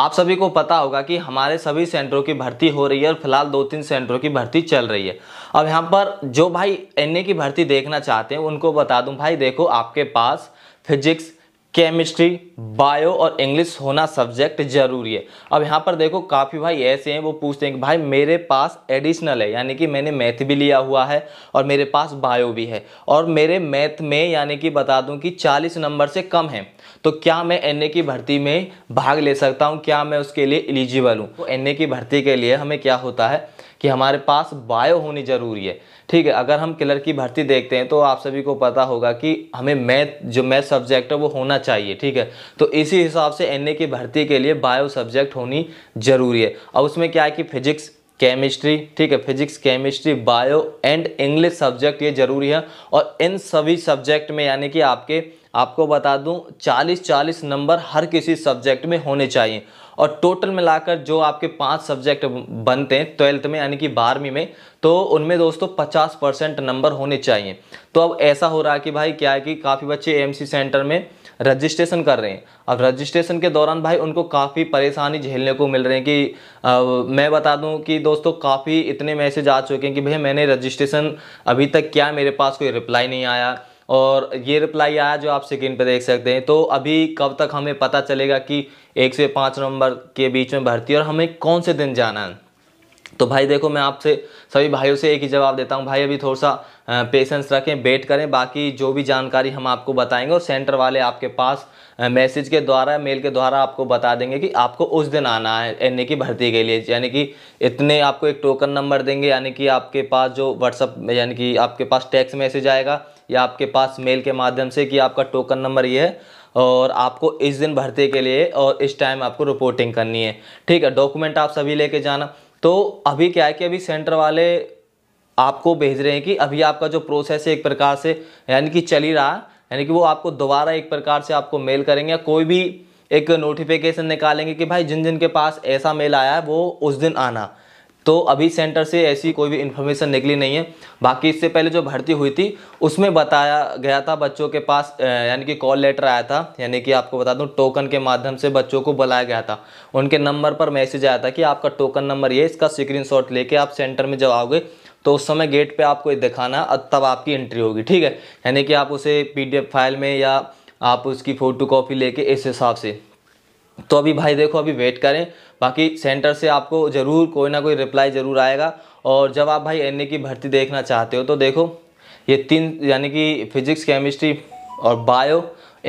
आप सभी को पता होगा कि हमारे सभी सेंटरों की भर्ती हो रही है और फिलहाल दो तीन सेंटरों की भर्ती चल रही है अब यहाँ पर जो भाई एन की भर्ती देखना चाहते हैं उनको बता दूँ भाई देखो आपके पास फिजिक्स केमिस्ट्री बायो और इंग्लिश होना सब्जेक्ट जरूरी है अब यहाँ पर देखो काफ़ी भाई ऐसे हैं वो पूछते हैं कि भाई मेरे पास एडिशनल है यानी कि मैंने मैथ भी लिया हुआ है और मेरे पास बायो भी है और मेरे मैथ में यानी कि बता दूं कि 40 नंबर से कम है तो क्या मैं एन की भर्ती में भाग ले सकता हूँ क्या मैं उसके लिए एलिजिबल हूँ तो एन की भर्ती के लिए हमें क्या होता है कि हमारे पास बायो होनी ज़रूरी है ठीक है अगर हम क्लर की भर्ती देखते हैं तो आप सभी को पता होगा कि हमें मैथ जो मैथ सब्जेक्ट है वो होना चाहिए ठीक है तो इसी हिसाब से एन की भर्ती के लिए बायो सब्जेक्ट होनी ज़रूरी है अब उसमें क्या है कि फिजिक्स केमिस्ट्री ठीक है physics chemistry bio and English subject ये ज़रूरी है और इन सभी सब्जेक्ट में यानी कि आपके आपको बता दूं 40-40 नंबर हर किसी सब्जेक्ट में होने चाहिए और टोटल मिलाकर जो आपके पांच सब्जेक्ट बनते हैं ट्वेल्थ में यानी कि बारहवीं में तो उनमें दोस्तों 50 परसेंट नंबर होने चाहिए तो अब ऐसा हो रहा है कि भाई क्या है कि काफ़ी बच्चे एम सेंटर में रजिस्ट्रेशन कर रहे हैं अब रजिस्ट्रेशन के दौरान भाई उनको काफ़ी परेशानी झेलने को मिल रही है कि आ, मैं बता दूं कि दोस्तों काफ़ी इतने मैसेज आ चुके हैं कि भैया मैंने रजिस्ट्रेशन अभी तक क्या मेरे पास कोई रिप्लाई नहीं आया और ये रिप्लाई आया जो आप स्क्रीन पे देख सकते हैं तो अभी कब तक हमें पता चलेगा कि एक से पाँच नंबर के बीच में भर्ती और हमें कौन से दिन जाना है तो भाई देखो मैं आपसे सभी भाइयों से एक ही जवाब देता हूँ भाई अभी थोड़ा सा पेशेंस रखें वेट करें बाकी जो भी जानकारी हम आपको बताएंगे और सेंटर वाले आपके पास मैसेज के द्वारा मेल के द्वारा आपको बता देंगे कि आपको उस दिन आना है यानी कि भर्ती के लिए यानी कि इतने आपको एक टोकन नंबर देंगे यानी कि आपके पास जो व्हाट्सअप यानी कि आपके पास टैक्स मैसेज आएगा या आपके पास मेल के माध्यम से कि आपका टोकन नंबर ये है और आपको इस दिन भर्ती के लिए और इस टाइम आपको रिपोर्टिंग करनी है ठीक है डॉक्यूमेंट आप सभी लेके जाना तो अभी क्या है कि अभी सेंटर वाले आपको भेज रहे हैं कि अभी आपका जो प्रोसेस है एक प्रकार से यानी कि चल ही रहा यानी कि वो आपको दोबारा एक प्रकार से आपको मेल करेंगे या कोई भी एक नोटिफिकेशन निकालेंगे कि भाई जिन जिन के पास ऐसा मेल आया है वो उस दिन आना तो अभी सेंटर से ऐसी कोई भी इन्फॉर्मेशन निकली नहीं है बाकी इससे पहले जो भर्ती हुई थी उसमें बताया गया था बच्चों के पास यानी कि कॉल लेटर आया था यानी कि आपको बता दूं टोकन के माध्यम से बच्चों को बुलाया गया था उनके नंबर पर मैसेज आया था कि आपका टोकन नंबर ये इसका स्क्रीन शॉट आप सेंटर में जब आओगे तो उस समय गेट पर आपको दिखाना और तब आपकी एंट्री होगी ठीक है यानी कि आप उसे पी फाइल में या आप उसकी फ़ोटो कॉपी लेके इस हिसाब से तो अभी भाई देखो अभी वेट करें बाकी सेंटर से आपको ज़रूर कोई ना कोई रिप्लाई ज़रूर आएगा और जब आप भाई एन की भर्ती देखना चाहते हो तो देखो ये तीन यानी कि फिजिक्स केमिस्ट्री और बायो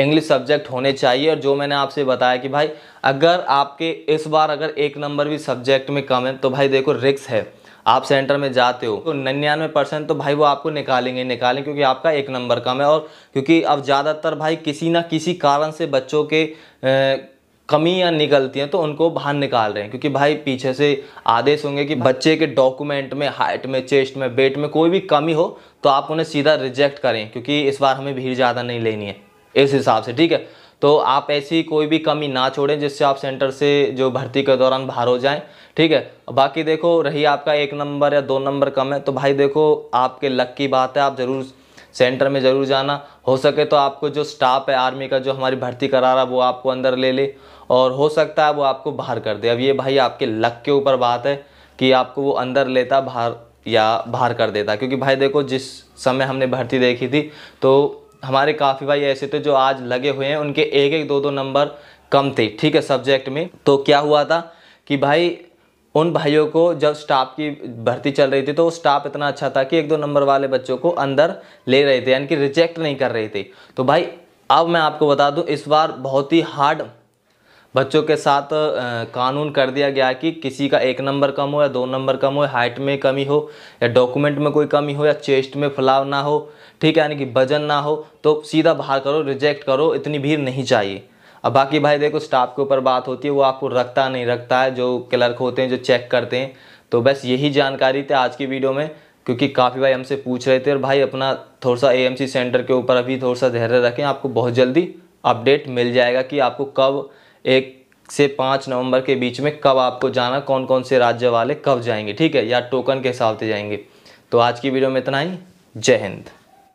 इंग्लिश सब्जेक्ट होने चाहिए और जो मैंने आपसे बताया कि भाई अगर आपके इस बार अगर एक नंबर भी सब्जेक्ट में कम है तो भाई देखो रिक्स है आप सेंटर में जाते हो तो निन्यानवे परसेंट तो भाई वो आपको निकालेंगे निकालें क्योंकि आपका एक नंबर कम है और क्योंकि अब ज़्यादातर भाई किसी ना किसी कारण से बच्चों के ए, या निकलती हैं तो उनको बाहर निकाल रहे हैं क्योंकि भाई पीछे से आदेश होंगे कि बच्चे के डॉक्यूमेंट में हाइट में चेस्ट में वेट में कोई भी कमी हो तो आप उन्हें सीधा रिजेक्ट करें क्योंकि इस बार हमें भीड़ ज़्यादा नहीं लेनी है इस हिसाब से ठीक है तो आप ऐसी कोई भी कमी ना छोड़ें जिससे आप सेंटर से जो भर्ती के दौरान बाहर हो जाएं ठीक है बाकी देखो रही आपका एक नंबर या दो नंबर कम है तो भाई देखो आपके लक की बात है आप ज़रूर सेंटर में ज़रूर जाना हो सके तो आपको जो स्टाफ है आर्मी का जो हमारी भर्ती करा रहा वो आपको अंदर ले ले और हो सकता है वो आपको बाहर कर दे अब ये भाई आपके लक के ऊपर बात है कि आपको वो अंदर लेता बाहर या बाहर कर देता क्योंकि भाई देखो जिस समय हमने भर्ती देखी थी तो हमारे काफ़ी भाई ऐसे थे जो आज लगे हुए हैं उनके एक एक दो दो नंबर कम थे ठीक है सब्जेक्ट में तो क्या हुआ था कि भाई उन भाइयों को जब स्टाफ की भर्ती चल रही थी तो वो स्टाफ इतना अच्छा था कि एक दो नंबर वाले बच्चों को अंदर ले रहे थे यानी कि रिजेक्ट नहीं कर रहे थे तो भाई अब मैं आपको बता दूं इस बार बहुत ही हार्ड बच्चों के साथ कानून कर दिया गया कि किसी का एक नंबर कम हो या दो नंबर कम हो हाइट में कमी हो या डॉक्यूमेंट में कोई कमी हो या चेस्ट में फैलाव ना हो ठीक है यानी कि वजन ना हो तो सीधा बाहर करो रिजेक्ट करो इतनी भीड़ नहीं चाहिए अब बाकी भाई देखो स्टाफ के ऊपर बात होती है वो आपको रखता नहीं रखता है जो क्लर्क होते हैं जो चेक करते हैं तो बस यही जानकारी थी आज की वीडियो में क्योंकि काफ़ी भाई हमसे पूछ रहे थे और भाई अपना थोड़ा सा एएमसी सेंटर के ऊपर अभी थोड़ा सा धैर्य रखें आपको बहुत जल्दी अपडेट मिल जाएगा कि आपको कब एक से पाँच नवंबर के बीच में कब आपको जाना कौन कौन से राज्य वाले कब जाएंगे ठीक है या टोकन के हिसाब से जाएंगे तो आज की वीडियो में इतना ही जय हिंद